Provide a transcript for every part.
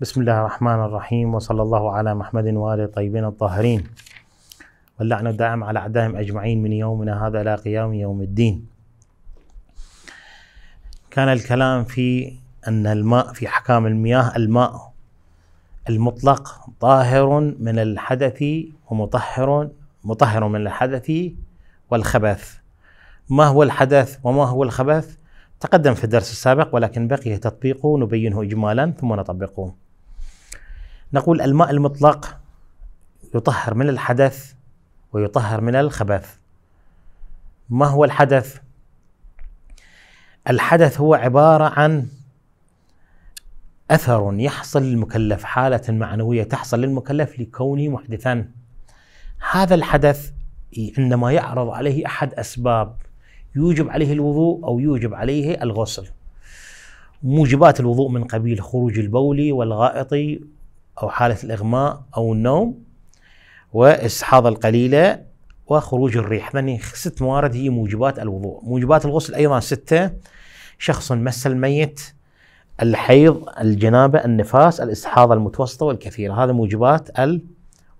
بسم الله الرحمن الرحيم وصلى الله على محمد وآله الطيبين الطاهرين واللعن الدائم على أعدائهم أجمعين من يومنا هذا إلى قيام يوم الدين كان الكلام في أن الماء في أحكام المياه الماء المطلق طاهر من الحدث ومطهر مطهر من الحدث والخبث ما هو الحدث وما هو الخبث تقدم في الدرس السابق ولكن بقي تطبيقه نبينه إجمالا ثم نطبقه نقول الماء المطلق يطهر من الحدث ويطهر من الخبث ما هو الحدث الحدث هو عباره عن اثر يحصل للمكلف حاله معنويه تحصل للمكلف لكونه محدثا هذا الحدث عندما يعرض عليه احد اسباب يوجب عليه الوضوء او يوجب عليه الغسل موجبات الوضوء من قبيل خروج البول والغائط أو حالة الإغماء أو النوم واستحاضة القليلة وخروج الريح يعني ست موارد هي موجبات الوضوء موجبات الغسل أيضا ستة شخص مس الميت الحيض الجنابة النفاس الاستحاضة المتوسطة والكثيرة هذا موجبات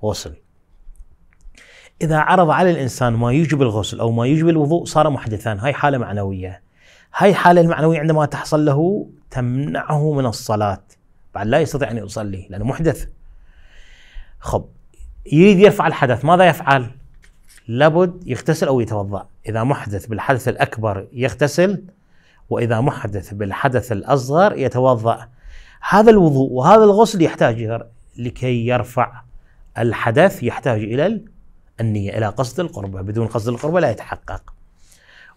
الغسل إذا عرض على الإنسان ما يوجب الغسل أو ما يوجب الوضوء صار محدثا هاي حالة معنوية هاي الحالة المعنوية عندما تحصل له تمنعه من الصلاة بعد لا يستطيع ان يصلي لانه محدث خب يريد يرفع الحدث ماذا يفعل؟ لابد يغتسل او يتوضا اذا محدث بالحدث الاكبر يغتسل واذا محدث بالحدث الاصغر يتوضا هذا الوضوء وهذا الغسل يحتاج لكي يرفع الحدث يحتاج الى النيه الى قصد القربه بدون قصد القربه لا يتحقق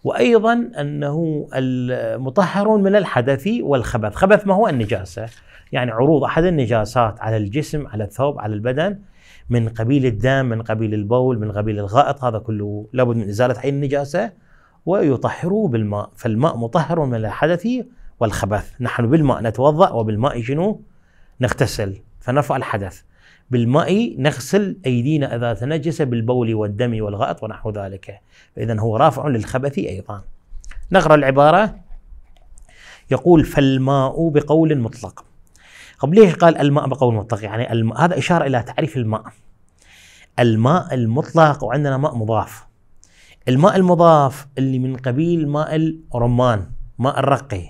وايضا انه المطهرون من الحدث والخبث خبث ما هو النجاسه يعني عروض احد النجاسات على الجسم على الثوب على البدن من قبيل الدم من قبيل البول من قبيل الغائط هذا كله لابد من ازاله هذه النجاسه ويطهروا بالماء فالماء مطهر من الحدث والخبث نحن بالماء نتوضا وبالماء شنو نغتسل فنرفع الحدث بالماء نغسل ايدينا اذا تنجس بالبول والدم والغائط ونحو ذلك فاذا هو رافع للخبث ايضا نقرا العباره يقول فالماء بقول مطلق طب ليش قال الماء بقول مطلق يعني الم... هذا إشارة إلى تعريف الماء الماء المطلق وعندنا ماء مضاف الماء المضاف اللي من قبيل ماء الرمان ماء الرقي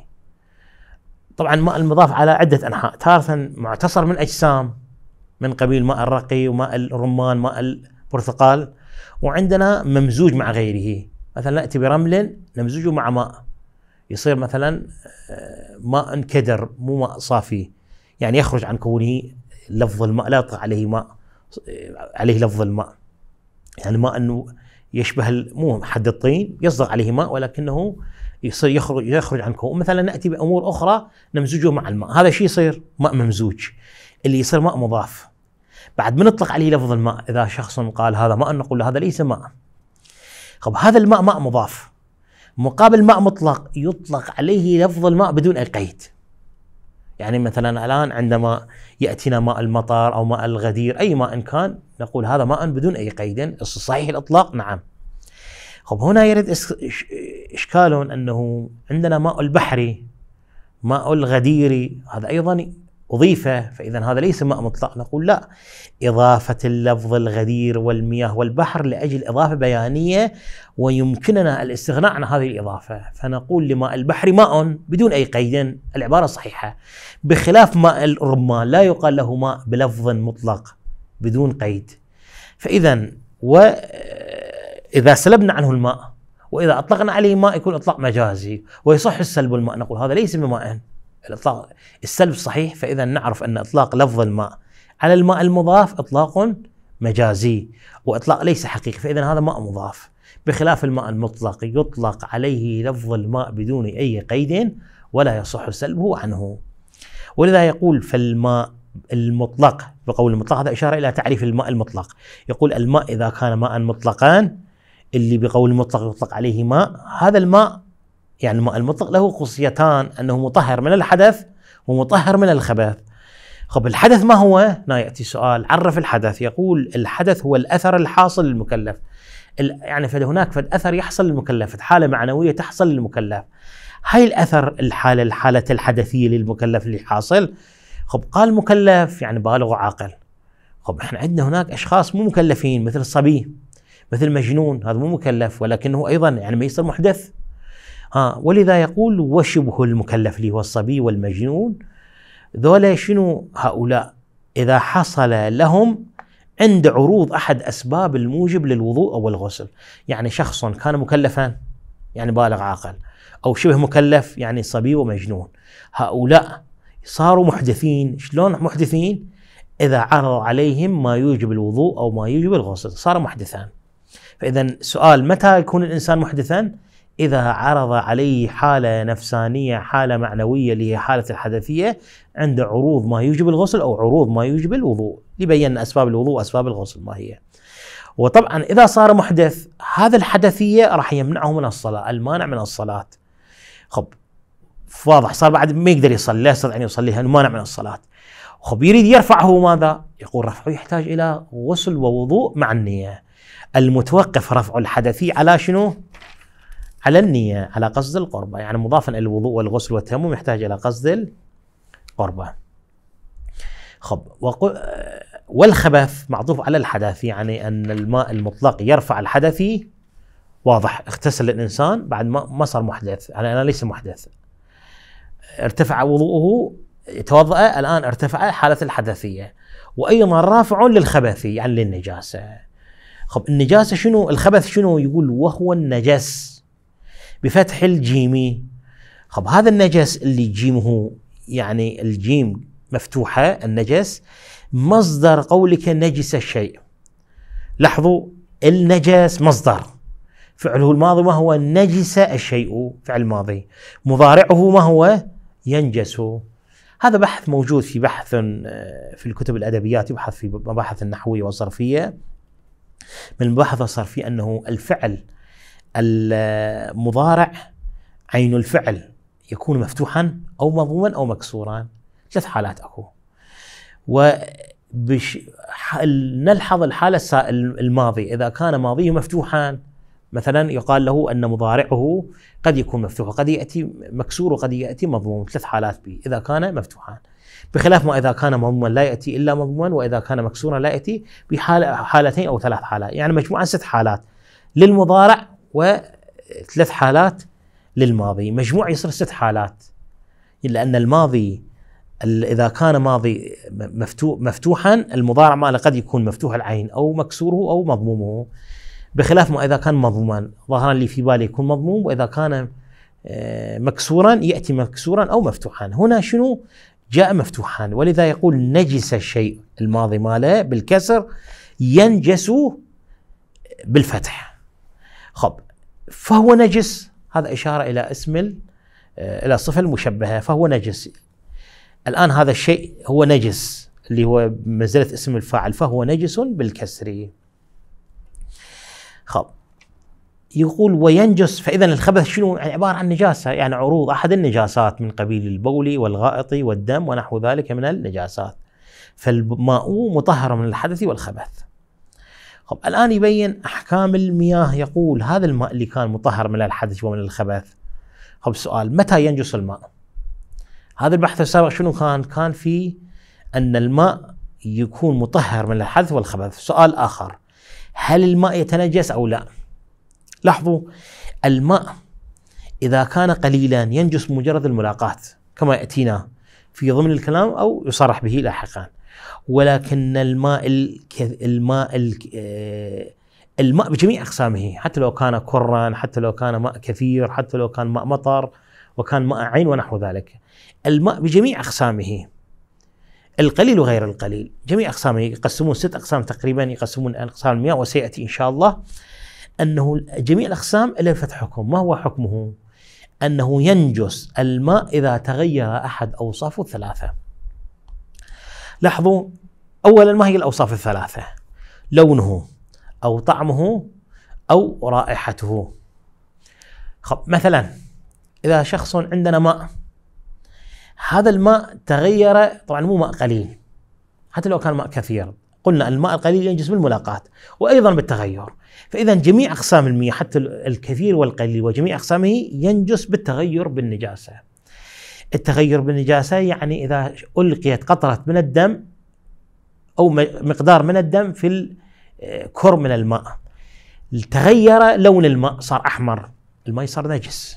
طبعا ماء المضاف على عدة أنحاء تارة معتصر من أجسام من قبيل ماء الرقي وماء الرمان ماء البرتقال وعندنا ممزوج مع غيره مثلا نأتي برمل نمزجه مع ماء يصير مثلا آه، ماء كدر مو ماء صافي يعني يخرج عن كونه لفظ الماء لا يطلق عليه ماء عليه لفظ الماء يعني الماء انه يشبه مو حد الطين يصدر عليه ماء ولكنه يصير يخرج يخرج عن كونه مثلا ناتي بامور اخرى نمزجه مع الماء هذا شيء يصير ماء ممزوج اللي يصير ماء مضاف بعد ما نطلق عليه لفظ الماء اذا شخص قال هذا ماء نقول له هذا ليس ماء طب هذا الماء ماء مضاف مقابل ماء مطلق يطلق عليه لفظ الماء بدون اي قيد يعني مثلا الان عندما ياتينا ماء المطر او ماء الغدير اي ماء كان نقول هذا ماء بدون اي قيد صحيح الاطلاق نعم خب هنا يرد اشكال انه عندنا ماء البحري ماء الغدير هذا ايضا أضيف فإذا هذا ليس ماء مطلق نقول لا إضافة اللفظ الغدير والمياه والبحر لأجل إضافة بيانية ويمكننا الاستغناء عن هذه الإضافة فنقول لماء البحر ماء بدون أي قيد العبارة صحيحة بخلاف ماء الرمان لا يقال له ماء بلفظ مطلق بدون قيد فإذا وإذا سلبنا عنه الماء وإذا أطلقنا عليه ماء يكون إطلاق مجازي ويصح السلب الماء نقول هذا ليس بماء الاطلاق السلب صحيح فاذا نعرف ان اطلاق لفظ الماء على الماء المضاف اطلاق مجازي واطلاق ليس حقيقي فاذا هذا ماء مضاف بخلاف الماء المطلق يطلق عليه لفظ الماء بدون اي قيد ولا يصح سلبه عنه ولذا يقول فالماء المطلق بقول المطلق هذا إشارة إلى تعريف الماء المطلق يقول الماء إذا كان ماء مطلقا اللي بقول مطلق يطلق عليه ماء هذا الماء يعني الماء المطلق له خصيتان انه مطهر من الحدث ومطهر من الخبث خب الحدث ما هو؟ هنا ياتي سؤال عرف الحدث يقول الحدث هو الاثر الحاصل للمكلف يعني فد هناك فد اثر يحصل للمكلف حاله معنويه تحصل للمكلف هاي الاثر الحاله الحاله الحدثيه للمكلف اللي حاصل خب قال مكلف يعني بالغ عاقل خب احنا عندنا هناك اشخاص مو مكلفين مثل الصبي مثل مجنون هذا مو مكلف ولكنه ايضا يعني ما يصير محدث ها ولذا يقول وشبه المكلف اللي هو الصبي والمجنون ذولا شنو هؤلاء إذا حصل لهم عند عروض أحد أسباب الموجب للوضوء أو الغسل يعني شخص كان مكلفا يعني بالغ عاقل أو شبه مكلف يعني صبي ومجنون هؤلاء صاروا محدثين شلون محدثين إذا عرض عليهم ما يوجب الوضوء أو ما يوجب الغسل صار محدثان فإذا سؤال متى يكون الإنسان محدثا إذا عرض عليه حالة نفسانية حالة معنوية اللي هي حالة الحدثية عند عروض ما يوجب الغسل أو عروض ما يوجب الوضوء لبين أسباب الوضوء وأسباب الغسل ما هي وطبعا إذا صار محدث هذا الحدثية راح يمنعه من الصلاة المانع من الصلاة خب واضح صار بعد ما يقدر يصلي لا يستطيع أن يصليها المانع من الصلاة خب يريد يرفعه ماذا؟ يقول رفعه يحتاج إلى غسل ووضوء مع النية المتوقف رفع الحدثي على شنو؟ على النية على قصد القربة يعني مضافا إلى الوضوء والغسل والتيمم يحتاج إلى قصد القربة خب وقل والخبث معطوف على الحدث يعني أن الماء المطلق يرفع الحدث واضح اغتسل الإنسان بعد ما صار محدث يعني أنا ليس محدث ارتفع وضوءه توضأ الآن ارتفع حالة الحدثية وأيضا رافع للخبث يعني للنجاسة خب النجاسة شنو الخبث شنو يقول وهو النجس بفتح الجيم خب هذا النجس اللي جيمه يعني الجيم مفتوحة النجس مصدر قولك نجس الشيء لاحظوا النجس مصدر فعله الماضي ما هو نجس الشيء فعل ماضي مضارعه ما هو ينجس هذا بحث موجود في بحث آه، في الكتب الأدبيات يبحث في مباحث النحوية والصرفية من المباحث الصرفية أنه الفعل المضارع عين الفعل يكون مفتوحا او مضموما او مكسورا ثلاث حالات اكو و نلحظ الحالة الماضي إذا كان ماضيه مفتوحا مثلا يقال له أن مضارعه قد يكون مفتوحا قد يأتي مكسور وقد يأتي مضموم ثلاث حالات به إذا كان مفتوحا بخلاف ما إذا كان مضموما لا يأتي إلا مضموما وإذا كان مكسورا لا يأتي بحالتين أو ثلاث حالات يعني مجموعة ست حالات للمضارع وثلاث حالات للماضي مجموع يصير ست حالات لأن الماضي إذا كان ماضي مفتوحا المضارع ماله قد يكون مفتوح العين أو مكسوره أو مضمومه بخلاف ما إذا كان مضموما ظاهرا لي في بالي يكون مضموم وإذا كان آه، مكسورا يأتي مكسورا أو مفتوحا هنا شنو جاء مفتوحا ولذا يقول نجس الشيء الماضي ماله بالكسر ينجس بالفتح خب فهو نجس هذا إشارة إلى اسم آه، إلى الصفة المشبهة فهو نجس الآن هذا الشيء هو نجس اللي هو منزلة اسم الفاعل فهو نجس بالكسر خب يقول وينجس فإذا الخبث شنو يعني عبارة عن نجاسة يعني عروض أحد النجاسات من قبيل البول والغائط والدم ونحو ذلك من النجاسات فالماء مطهر من الحدث والخبث طب الآن يبين أحكام المياه يقول هذا الماء اللي كان مطهر من الحدث ومن الخبث طب سؤال متى ينجس الماء هذا البحث السابق شنو كان كان في أن الماء يكون مطهر من الحدث والخبث سؤال آخر هل الماء يتنجس أو لا لاحظوا الماء إذا كان قليلا ينجس مجرد الملاقات كما يأتينا في ضمن الكلام أو يصرح به لاحقا ولكن الماء الكث... الماء آه، الماء بجميع اقسامه حتى لو كان كرا حتى لو كان ماء كثير حتى لو كان ماء مطر وكان ماء عين ونحو ذلك الماء بجميع اقسامه القليل وغير القليل جميع اقسامه يقسمون ست اقسام تقريبا يقسمون اقسام المياه وسياتي ان شاء الله انه جميع الاقسام له فتح حكم ما هو حكمه انه ينجس الماء اذا تغير احد اوصافه الثلاثه لاحظوا اولا ما هي الاوصاف الثلاثه؟ لونه او طعمه او رائحته. خب مثلا اذا شخص عندنا ماء هذا الماء تغير طبعا مو ماء قليل حتى لو كان ماء كثير قلنا الماء القليل ينجز بالملاقات وايضا بالتغير فاذا جميع اقسام المياه حتى الكثير والقليل وجميع اقسامه ينجس بالتغير بالنجاسه التغير بالنجاسة يعني إذا ألقيت قطرة من الدم أو مقدار من الدم في الكر آه، من الماء تغير لون الماء صار أحمر الماء صار نجس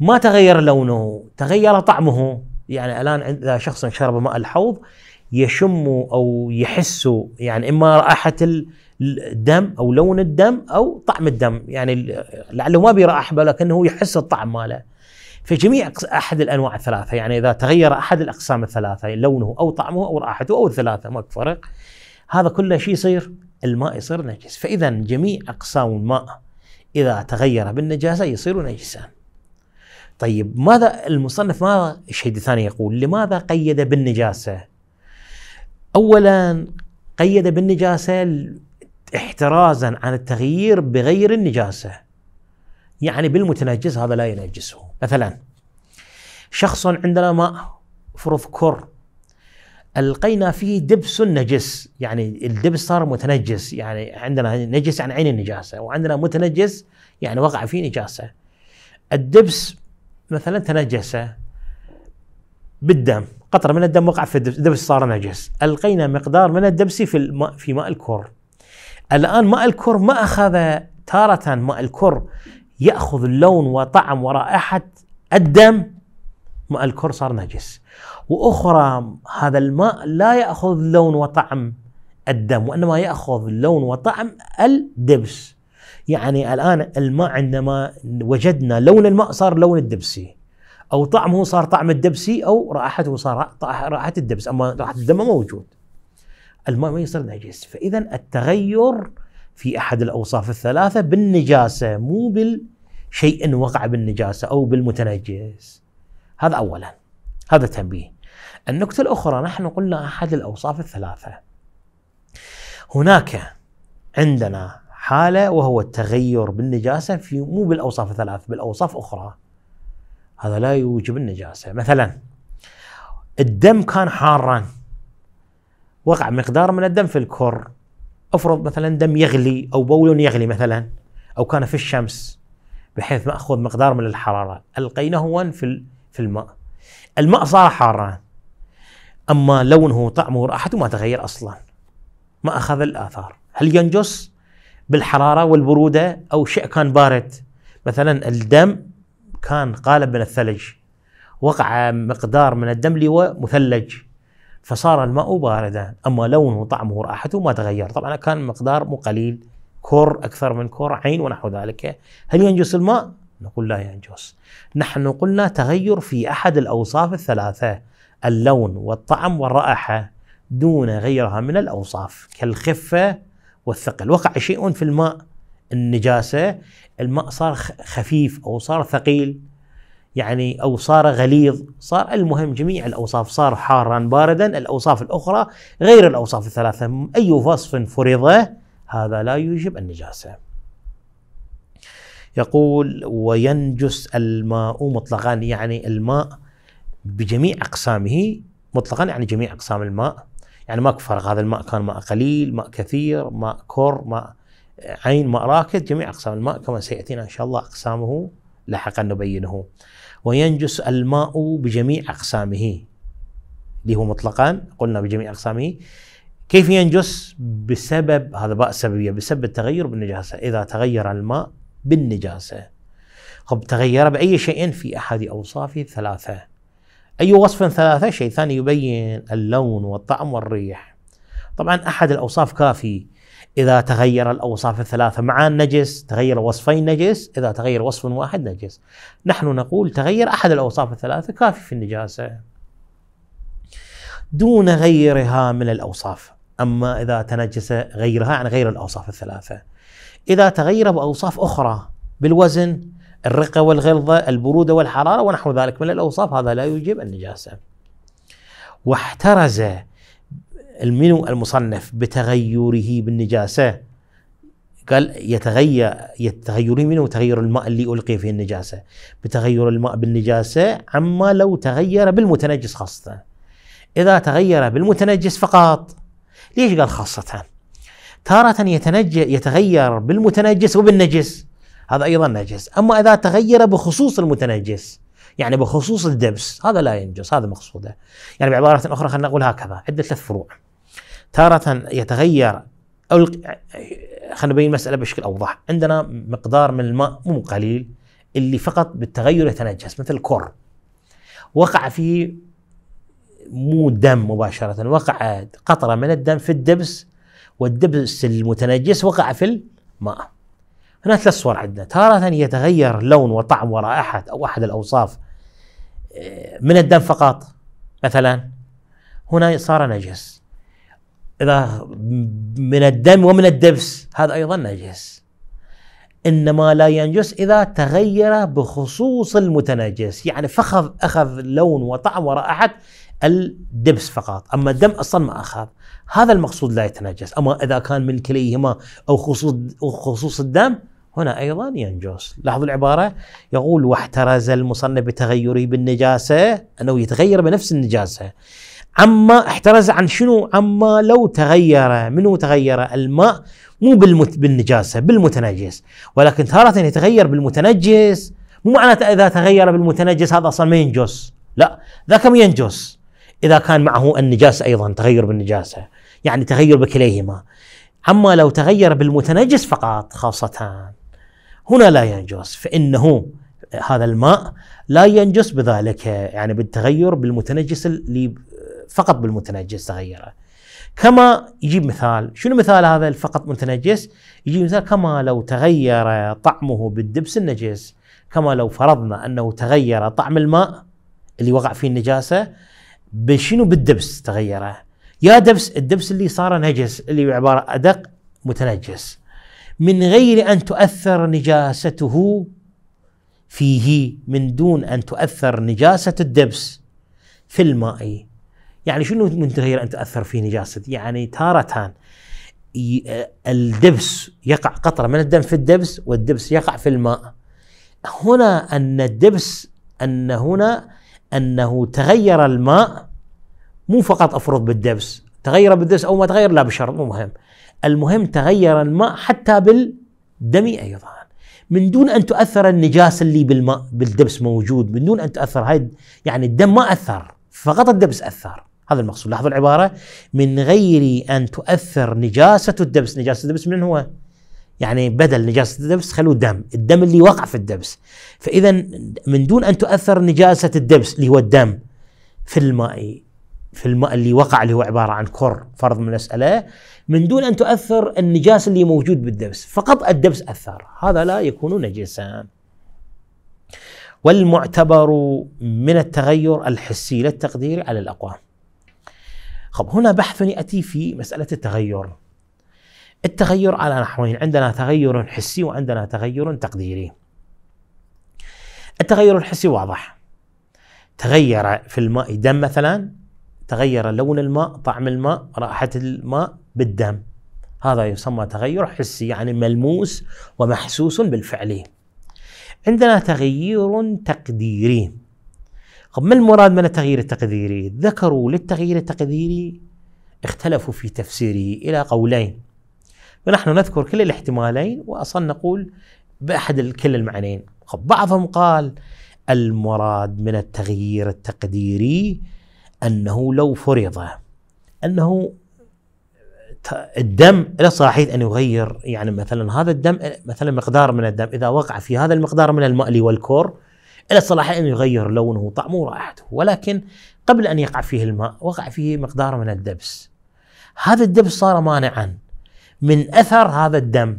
ما تغير لونه تغير طعمه يعني الآن إذا شخص شرب ماء الحوض يشم أو يحس يعني إما رائحة الدم أو لون الدم أو طعم الدم يعني لعله ما بيرائح ولكنه يحس الطعم ماله في جميع احد الانواع الثلاثه يعني اذا تغير احد الاقسام الثلاثه لونه او طعمه او رائحته او الثلاثه ما فرق هذا كله شيء يصير الماء يصير نجس فاذا جميع اقسام الماء اذا تغير بالنجاسه يصير نجسا طيب ماذا المصنف ماذا الشهيد الثاني يقول لماذا قيد بالنجاسه اولا قيد بالنجاسه احترازا عن التغيير بغير النجاسه يعني بالمتنجس هذا لا ينجسه مثلا شخص عندنا ماء فرض كر القينا فيه دبس نجس يعني الدبس صار متنجس يعني عندنا نجس عن عين النجاسه وعندنا متنجس يعني وقع فيه نجاسه الدبس مثلا تنجس بالدم قطره من الدم وقع في الدبس, الدبس صار نجس القينا مقدار من الدبس في الماء في ماء الكر الان ماء الكر ما اخذ تاره ماء الكر ياخذ اللون وطعم ورائحه الدم ماء الكر صار نجس واخرى هذا الماء لا ياخذ لون وطعم الدم وانما ياخذ لون وطعم الدبس يعني الان الماء عندما وجدنا لون الماء صار لون الدبسي او طعمه صار طعم الدبسي او رائحته صار رائحه الدبس اما رائحه الدم موجود الماء ما يصير نجس فاذا التغير في احد الاوصاف الثلاثه بالنجاسه مو بالشيء وقع بالنجاسه او بالمتنجس هذا اولا هذا تنبيه النكته الاخرى نحن قلنا احد الاوصاف الثلاثه هناك عندنا حاله وهو التغير بالنجاسه في مو بالاوصاف الثلاث بالاوصاف اخرى هذا لا يوجب النجاسه مثلا الدم كان حارا وقع مقدار من الدم في الكر افرض مثلا دم يغلي او بول يغلي مثلا او كان في الشمس بحيث ماخذ مقدار من الحراره القيناه في في الماء الماء صار حارا اما لونه وطعمه ورائحته ما تغير اصلا ما اخذ الاثار هل ينجس بالحراره والبروده او شيء كان بارد مثلا الدم كان قالب من الثلج وقع مقدار من الدم اللي مثلج فصار الماء باردا أما لونه وطعمه ورائحته ما تغير طبعا كان مقدار مو قليل كور أكثر من كور عين ونحو ذلك هل ينجس الماء؟ نقول لا ينجس نحن قلنا تغير في أحد الأوصاف الثلاثة اللون والطعم والرائحة دون غيرها من الأوصاف كالخفة والثقل وقع شيء في الماء النجاسة الماء صار خفيف أو صار ثقيل يعني أو صار غليظ صار المهم جميع الأوصاف صار حارا باردا الأوصاف الأخرى غير الأوصاف الثلاثة أي وصف فرض هذا لا يوجب النجاسة يقول وينجس الماء مطلقا يعني الماء بجميع أقسامه مطلقا يعني جميع أقسام الماء يعني ماكو فرق هذا الماء كان ماء قليل ماء كثير ماء كر ماء عين ماء راكد جميع أقسام الماء كما سيأتينا إن شاء الله أقسامه لاحقا نبينه وينجس الماء بجميع أقسامه اللي هو مطلقا قلنا بجميع أقسامه كيف ينجس بسبب هذا باء سببية بسبب التغير بالنجاسة إذا تغير الماء بالنجاسة خب تغير بأي شيء في أحد أوصافه الثلاثة أي وصف ثلاثة شيء ثاني يبين اللون والطعم والريح طبعا أحد الأوصاف كافي إذا تغير الأوصاف الثلاثة معا نجس تغير وصفين نجس إذا تغير وصف واحد نجس نحن نقول تغير أحد الأوصاف الثلاثة كافي في النجاسة دون غيرها من الأوصاف أما إذا تنجس غيرها عن غير الأوصاف الثلاثة إذا تغير بأوصاف أخرى بالوزن الرقة والغلظة البرودة والحرارة ونحو ذلك من الأوصاف هذا لا يوجب النجاسة واحترز المنو المصنف بتغيره بالنجاسة قال يتغير يتغير منه تغير الماء اللي ألقي فيه النجاسة بتغير الماء بالنجاسة عما لو تغير بالمتنجس خاصة إذا تغير بالمتنجس فقط ليش قال خاصة تارة يتغير بالمتنجس وبالنجس هذا أيضا نجس أما إذا تغير بخصوص المتنجس يعني بخصوص الدبس هذا لا ينجس هذا مقصوده يعني بعبارة أخرى خلينا نقول هكذا عدة ثلاث فروع تارة يتغير أو خلينا نبين المسألة بشكل أوضح عندنا مقدار من الماء مو قليل اللي فقط بالتغير يتنجس مثل الكر وقع فيه مو دم مباشرة وقع قطرة من الدم في الدبس والدبس المتنجس وقع في الماء هنا ثلاث صور عندنا تارة يتغير لون وطعم ورائحة أو أحد الأوصاف آه، من الدم فقط مثلا هنا صار نجس إذا من الدم ومن الدبس هذا أيضا نجس إنما لا ينجس إذا تغير بخصوص المتنجس يعني فخذ أخذ لون وطعم ورائحة الدبس فقط أما الدم أصلا ما أخذ هذا المقصود لا يتنجس أما إذا كان من كليهما أو خصوص, خصوص الدم هنا أيضا ينجس لاحظوا العبارة يقول واحترز المصنف بتغيره بالنجاسة أنه يتغير بنفس النجاسة عما احترز عن شنو عما لو تغير منه تغير الماء مو بالمت بالنجاسة بالمتنجس ولكن تارة يتغير بالمتنجس مو معناته إذا تغير بالمتنجس هذا أصلا ما ينجس لا ذاك ما ينجس إذا كان معه النجاسة أيضا تغير بالنجاسة يعني تغير بكليهما عما لو تغير بالمتنجس فقط خاصة هنا لا ينجس فإنه هذا الماء لا ينجس بذلك يعني بالتغير بالمتنجس اللي فقط بالمتنجس تغيره كما يجيب مثال شنو مثال هذا فقط متنجس يجيب مثال كما لو تغير طعمه بالدبس النجس كما لو فرضنا أنه تغير طعم الماء اللي وقع فيه النجاسة بشنو بالدبس تغيره يا دبس الدبس اللي صار نجس اللي عبارة أدق متنجس من غير أن تؤثر نجاسته فيه من دون أن تؤثر نجاسة الدبس في الماء يعني شنو متغير ان تاثر فيه نجاسه يعني تاره الدبس يقع قطره من الدم في الدبس والدبس يقع في الماء هنا ان الدبس ان هنا انه تغير الماء مو فقط افرض بالدبس تغير بالدبس او ما تغير لا بشر مو مهم المهم تغير الماء حتى بالدم ايضا من دون ان تؤثر النجاسه اللي بالماء بالدبس موجود من دون ان تؤثر هاي يعني الدم ما اثر فقط الدبس اثر هذا المقصود لاحظوا العبارة من غير أن تؤثر نجاسة الدبس نجاسة الدبس من هو؟ يعني بدل نجاسة الدبس خلوه دم الدم اللي وقع في الدبس فإذا من دون أن تؤثر نجاسة الدبس اللي هو الدم في الماء في الماء اللي وقع اللي هو عبارة عن كر فرض من المسألة من دون أن تؤثر النجاسة اللي موجود بالدبس فقط الدبس أثر هذا لا يكون نجسا والمعتبر من التغير الحسي للتقدير على الأقوام خب هنا بحث يأتي في مسألة التغير التغير على نحوين عندنا تغير حسي وعندنا تغير تقديري التغير الحسي واضح تغير في الماء دم مثلا تغير لون الماء طعم الماء رائحة الماء بالدم هذا يسمى تغير حسي يعني ملموس ومحسوس بالفعل عندنا تغيير تقديري طب ما المراد من التغيير التقديري؟ ذكروا للتغيير التقديري اختلفوا في تفسيره إلى قولين ونحن نذكر كل الاحتمالين وأصلا نقول بأحد كل المعنيين بعضهم قال المراد من التغيير التقديري أنه لو فرض أنه الدم له صلاحيه ان يغير يعني مثلا هذا الدم مثلا مقدار من الدم اذا وقع في هذا المقدار من الماء والكور إلى الصلاح أن يغير لونه وطعمه ورائحته ولكن قبل أن يقع فيه الماء وقع فيه مقدار من الدبس هذا الدبس صار مانعا من أثر هذا الدم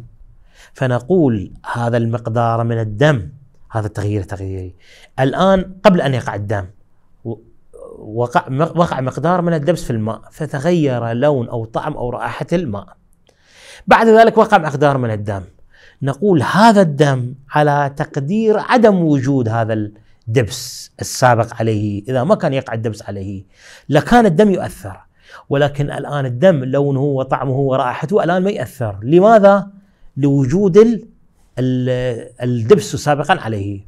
فنقول هذا المقدار من الدم هذا التغيير التغييري الآن قبل أن يقع الدم وقع وقع مقدار من الدبس في الماء فتغير لون أو طعم أو رائحة الماء بعد ذلك وقع مقدار من الدم نقول هذا الدم على تقدير عدم وجود هذا الدبس السابق عليه إذا ما كان يقع الدبس عليه لكان الدم يؤثر ولكن الآن الدم لونه وطعمه ورائحته الآن ما يأثر لماذا؟ لوجود الدبس سابقا عليه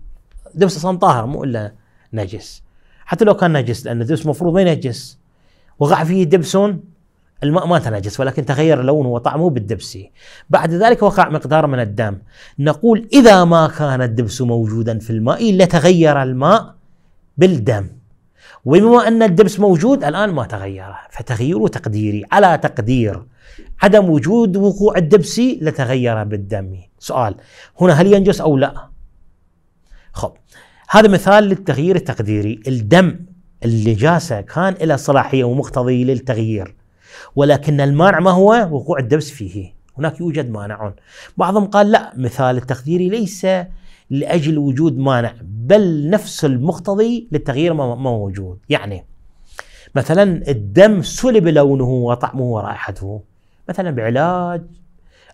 دبس أصلا طاهر مو إلا نجس حتى لو كان نجس لأن الدبس المفروض ما ينجس وقع فيه دبس الماء ما تنجس ولكن تغير لونه وطعمه بالدبس بعد ذلك وقع مقدار من الدم نقول إذا ما كان الدبس موجودا في الماء لتغير الماء بالدم وبما أن الدبس موجود الآن ما تغير فتغيره تقديري على تقدير عدم وجود وقوع الدبس لتغير بالدم سؤال هنا هل ينجس أو لا خب هذا مثال للتغيير التقديري الدم النجاسة كان له صلاحية ومقتضي للتغيير ولكن المانع ما هو وقوع الدبس فيه هناك يوجد مانع بعضهم قال لا مثال التقديري ليس لأجل وجود مانع بل نفس المقتضي للتغيير ما موجود يعني مثلا الدم سلب لونه وطعمه ورائحته مثلا بعلاج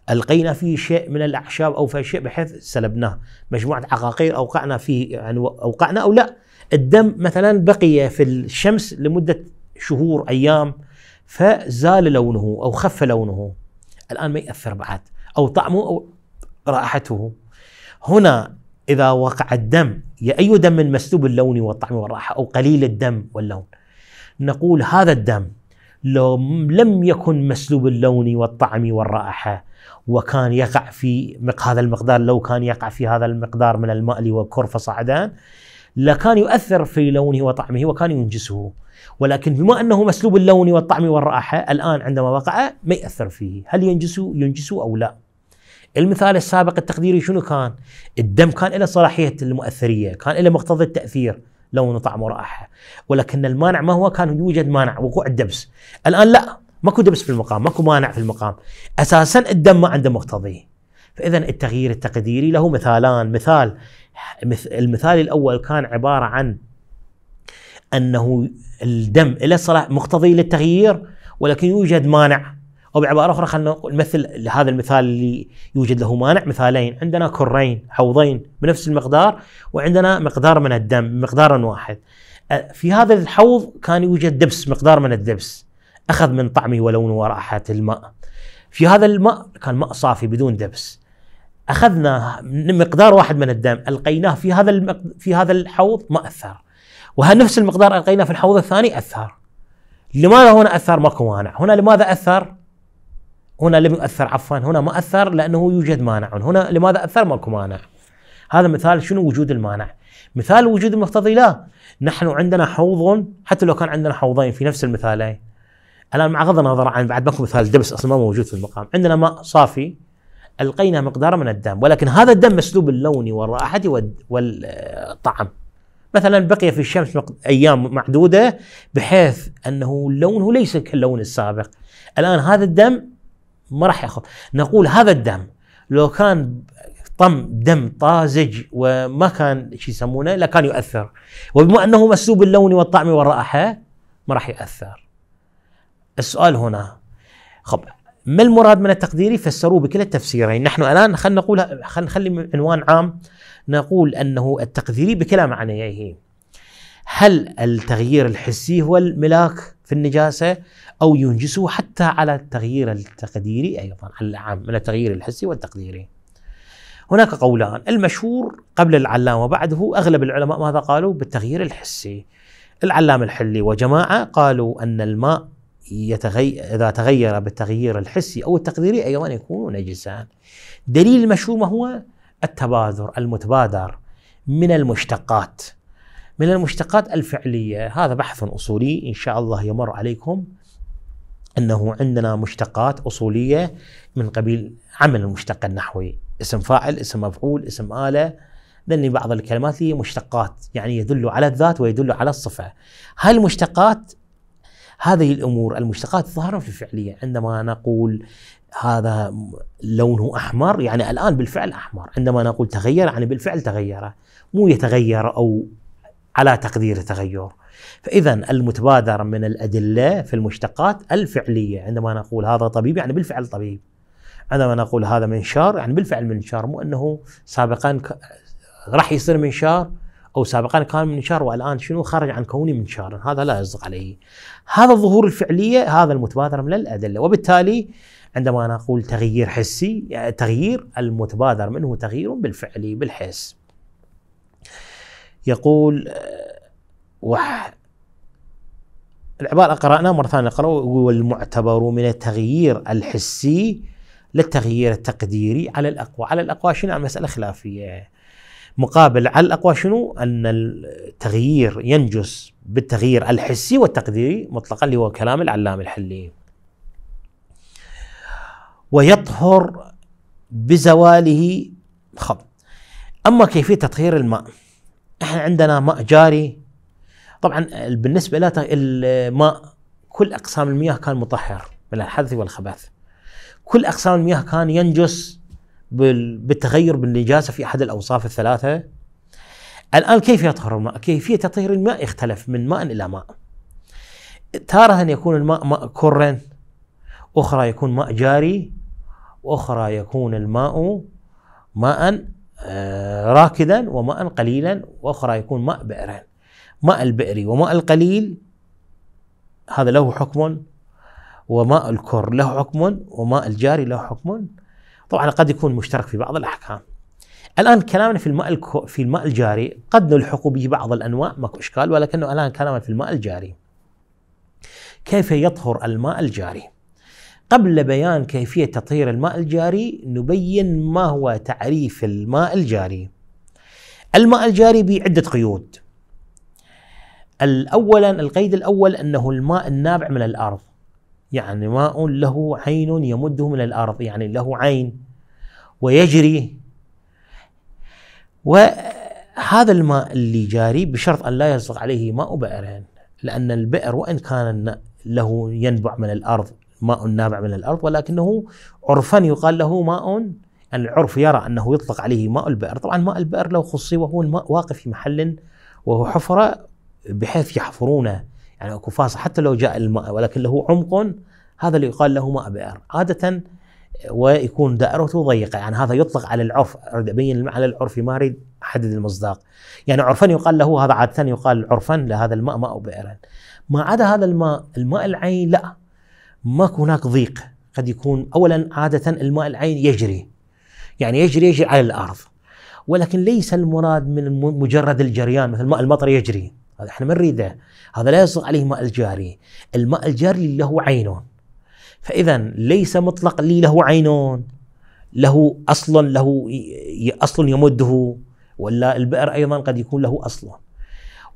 القينا فيه شيء من الاعشاب او في شيء بحيث سلبناه مجموعه عقاقير اوقعنا فيه يعني اوقعنا او لا الدم مثلا بقي في الشمس لمده شهور ايام فزال لونه او خف لونه الان ما ياثر بعد او طعمه او رائحته هنا اذا وقع الدم يا اي دم مسلوب اللون والطعم والرائحه او قليل الدم واللون نقول هذا الدم لو لم يكن مسلوب اللون والطعم والرائحه وكان يقع في هذا المقدار لو كان يقع في هذا المقدار من الماء والكرفة صعدان لكان يؤثر في لونه وطعمه وكان ينجسه ولكن بما انه مسلوب اللون والطعم والرائحه الان عندما وقع ما ياثر فيه، هل ينجس ينجس او لا؟ المثال السابق التقديري شنو كان؟ الدم كان له صلاحيه المؤثريه، كان له مقتضى التاثير لون وطعم ورائحه، ولكن المانع ما هو؟ كان يوجد مانع وقوع الدبس. الان لا ماكو دبس في المقام، ماكو مانع في المقام، اساسا الدم ما عنده مقتضيه. فاذا التغيير التقديري له مثالان، مثال المثال الاول كان عباره عن انه الدم الى الصلاه مقتضي للتغيير ولكن يوجد مانع او بعباره اخرى خلينا نقول مثل هذا المثال اللي يوجد له مانع مثالين عندنا كرين حوضين بنفس المقدار وعندنا مقدار من الدم مقدار واحد في هذا الحوض كان يوجد دبس مقدار من الدبس اخذ من طعمه ولونه وراحه الماء في هذا الماء كان ماء صافي بدون دبس اخذنا مقدار واحد من الدم القيناه في هذا في هذا الحوض ما اثر وهل نفس المقدار القيناه في الحوض الثاني اثر لماذا هنا اثر ماكو مانع هنا لماذا اثر هنا لم يؤثر عفوا هنا ما اثر لانه يوجد مانع هنا لماذا اثر ماكو مانع هذا مثال شنو وجود المانع مثال وجود المقتضي لا نحن عندنا حوض حتى لو كان عندنا حوضين في نفس المثالين الان مع غض النظر عن بعد ماكو مثال دبس اصلا ما موجود في المقام عندنا ماء صافي القينا مقدار من الدم ولكن هذا الدم مسلوب اللون والرائحه والطعم مثلا بقي في الشمس ايام معدوده بحيث انه لونه ليس كاللون السابق الان هذا الدم ما راح ياخذ نقول هذا الدم لو كان طم دم طازج وما كان شو يسمونه لكان يؤثر وبما انه مسلوب اللون والطعم والرائحه ما راح يؤثر السؤال هنا خب ما المراد من التقديري فسروه بكلا التفسيرين نحن الان خلينا نقول خلينا نخلي عنوان عام نقول أنه التقديري بكلام معانيه هل التغيير الحسي هو الملاك في النجاسة أو ينجسه حتى على التغيير التقديري أيضا على العام من التغيير الحسي والتقديري هناك قولان المشهور قبل العلامة وبعده أغلب العلماء ماذا قالوا بالتغيير الحسي العلامة الحلي وجماعة قالوا أن الماء يتغي... إذا تغير بالتغيير الحسي أو التقديري أيضا يكون نجسا دليل المشهور ما هو التبادر المتبادر من المشتقات من المشتقات الفعليه هذا بحث اصولي ان شاء الله يمر عليكم انه عندنا مشتقات اصوليه من قبيل عمل المشتق النحوي اسم فاعل اسم مفعول اسم اله لان بعض الكلمات هي مشتقات يعني يدل على الذات ويدل على الصفه هاي المشتقات هذه الامور المشتقات ظاهره في الفعليه عندما نقول هذا لونه احمر يعني الان بالفعل احمر عندما نقول تغير يعني بالفعل تغير مو يتغير او على تقدير تغير فاذا المتبادر من الادله في المشتقات الفعليه عندما نقول هذا طبيب يعني بالفعل طبيب عندما نقول هذا منشار يعني بالفعل منشار مو انه سابقا راح يصير منشار او سابقا كان منشار والان شنو خرج عن كوني منشارا هذا لا يصدق عليه هذا الظهور الفعليه هذا المتبادر من الادله وبالتالي عندما نقول تغيير حسي تغيير المتبادر منه تغيير بالفعل بالحس يقول وح العبارة قرأناها مرة ثانية نقرأ والمعتبر من التغيير الحسي للتغيير التقديري على الأقوى على الأقوى شنو المسألة خلافية مقابل على الاقوى شنو؟ ان التغيير ينجس بالتغيير الحسي والتقديري مطلقا اللي هو كلام العلام الحلي. ويطهر بزواله خط. اما كيفيه تطهير الماء احنا عندنا ماء جاري طبعا بالنسبه الى الماء كل اقسام المياه كان مطهر من الحدث والخبث. كل اقسام المياه كان ينجس بالتغير بالنجاسه في احد الاوصاف الثلاثه الان كيف يطهر الماء؟ كيفيه تطهير الماء يختلف من ماء الى ماء. تارة يكون الماء ماء كرا اخرى يكون ماء جاري واخرى يكون الماء ماء آه، راكدا وماء قليلا واخرى يكون ماء بئرا. ماء البئري وماء القليل هذا له حكم وماء الكر له حكم وماء الجاري له حكم طبعا قد يكون مشترك في بعض الأحكام الآن كلامنا في الماء الكو في الماء الجاري قد نلحق به بعض الأنواع ماكو إشكال ولكنه الآن كلامنا في الماء الجاري كيف يطهر الماء الجاري قبل بيان كيفية تطهير الماء الجاري نبين ما هو تعريف الماء الجاري الماء الجاري بعدة قيود أولا القيد الأول أنه الماء النابع من الأرض يعني ماء له عين يمده من الارض يعني له عين ويجري وهذا الماء اللي جاري بشرط ان لا يصدق عليه ماء بئر لان البئر وان كان له ينبع من الارض ماء نابع من الارض ولكنه عرفا يقال له ماء يعني العرف يرى انه يطلق عليه ماء البئر، طبعا ماء البئر لو خصي وهو الماء واقف في محل وهو حفره بحيث يحفرونه يعني اكو فاصل حتى لو جاء الماء ولكن له عمق هذا اللي يقال له ماء بئر عاده ويكون دائرته ضيقه يعني هذا يطلق على العرف اريد ابين على العرف ما اريد احدد المصداق يعني عرفا يقال له هذا عاده يقال عرفا لهذا الماء ماء بئر ما عدا هذا الماء الماء العين لا ماكو هناك ضيق قد يكون اولا عاده الماء العين يجري يعني يجري يجري على الارض ولكن ليس المراد من مجرد الجريان مثل ماء المطر يجري هذا احنا ما نريده هذا لا يصدق عليه ماء الجاري الماء الجاري له عين فاذا ليس مطلق لي له عين له اصلا له اصل يمده ولا البئر ايضا قد يكون له اصل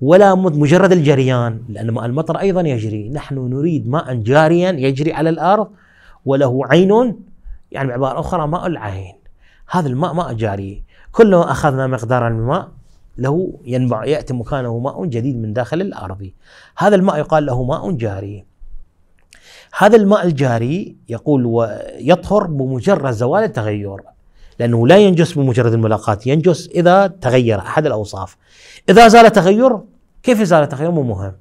ولا مجرد الجريان لان ماء المطر ايضا يجري نحن نريد ماء جاريا يجري على الارض وله عين يعني بعباره اخرى ماء العين هذا الماء ماء جاري ما اخذنا مقدارا من له ينبع يأتي مكانه ماء جديد من داخل الأرض هذا الماء يقال له ماء جاري هذا الماء الجاري يقول ويطهر بمجرد زوال التغير لأنه لا ينجس بمجرد الملاقاة ينجس إذا تغير أحد الأوصاف إذا زال تغير كيف زال تغير مو مهم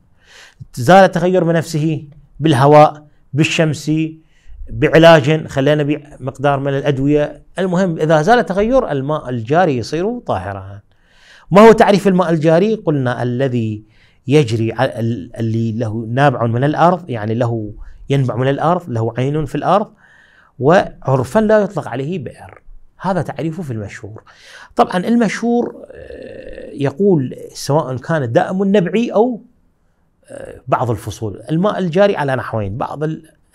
زال تغير بنفسه بالهواء بالشمس بعلاج خلينا بمقدار من الأدوية المهم إذا زال تغير الماء الجاري يصير طاهرا ما هو تعريف الماء الجاري؟ قلنا الذي يجري اللي له نابع من الارض يعني له ينبع من الارض له عين في الارض وعرفا لا يطلق عليه بئر هذا تعريفه في المشهور طبعا المشهور آه، يقول سواء كان دائم نبعي او آه، بعض الفصول الماء الجاري على نحوين بعض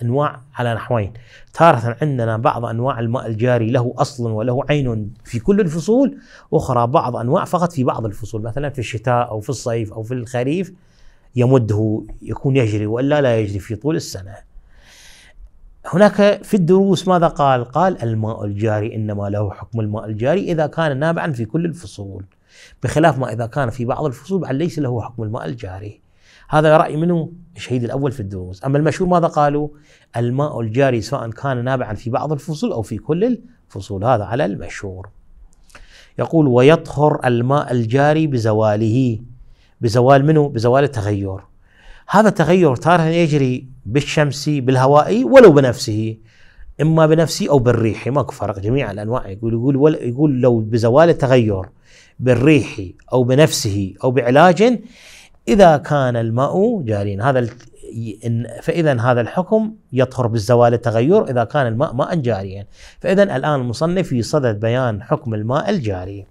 انواع على نحوين تاره عندنا بعض انواع الماء الجاري له اصل وله عين في كل الفصول اخرى بعض انواع فقط في بعض الفصول مثلا في الشتاء او في الصيف او في الخريف يمده يكون يجري والا لا يجري في طول السنه هناك في الدروس ماذا قال؟ قال الماء الجاري انما له حكم الماء الجاري اذا كان نابعا في كل الفصول بخلاف ما اذا كان في بعض الفصول ليس له حكم الماء الجاري. هذا رأي منه الشهيد الأول في الدروس أما المشهور ماذا قالوا الماء الجاري سواء كان نابعا في بعض الفصول أو في كل الفصول هذا على المشهور يقول ويطهر الماء الجاري بزواله بزوال منه بزوال التغير هذا التغير تارة يجري بالشمسي بالهوائي ولو بنفسه اما بنفسي او بالريحي ماكو فرق جميع الانواع يقول يقول يقول لو بزوال التغير بالريحي او بنفسه او بعلاج إذا كان الماء جاريا هذا فإذا هذا الحكم يطهر بالزوال التغير إذا كان الماء ماء جاريا فإذا الآن المصنف في صدد بيان حكم الماء الجاري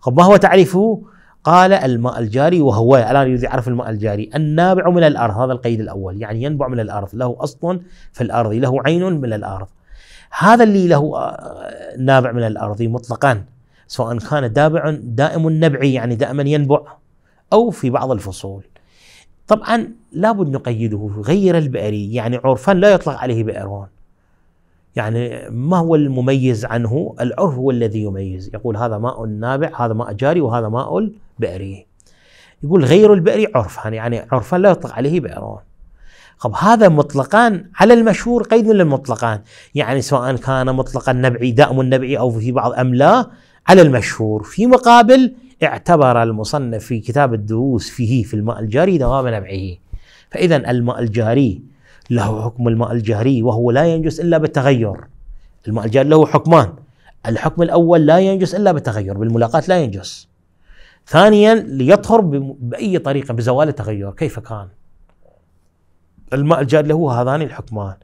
خب ما هو تعريفه قال الماء الجاري وهو الآن يريد يعرف الماء الجاري النابع من الأرض هذا القيد الأول يعني ينبع من الأرض له أصل في الأرض له عين من الأرض هذا اللي له آه، نابع من الأرض مطلقا سواء كان دابع دائم النبع يعني دائما ينبع أو في بعض الفصول طبعا لابد نقيده غير البئري يعني عرفان لا يطلق عليه بئران يعني ما هو المميز عنه العرف هو الذي يميز يقول هذا ماء نابع هذا ماء جاري وهذا ماء البئري يقول غير البئري عرفان يعني عرفان لا يطلق عليه بئران طب هذا مطلقان على المشهور قيد للمطلقان يعني سواء كان مطلقا نبعي دائم النبعي أو في بعض أم لا على المشهور في مقابل اعتبر المصنف في كتاب الدروس فيه في الماء الجاري دوام نبعه فإذا الماء الجاري له حكم الماء الجاري وهو لا ينجس إلا بالتغير الماء الجاري له حكمان الحكم الأول لا ينجس إلا بالتغير بالملاقاة لا ينجس ثانيا ليطهر بأي طريقة بزوال التغير كيف كان الماء الجاري له هذان الحكمان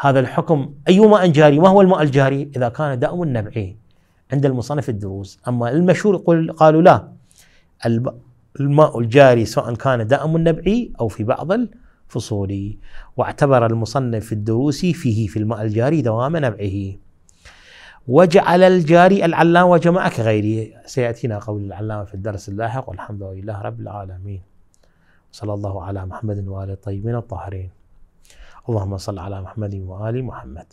هذا الحكم أي ماء جاري ما هو الماء الجاري إذا كان دائم النبعين عند المصنف الدروز أما المشهور يقول قالوا لا الماء الجاري سواء كان دائم النبعي أو في بعض الفصول واعتبر المصنف الدروسي فيه في الماء الجاري دوام نبعه وجعل الجاري العلامة وجمع كغيره سيأتينا قول العلامة في الدرس اللاحق والحمد لله رب العالمين صلى الله على محمد وآله الطيبين الطاهرين اللهم صل على محمد وآل محمد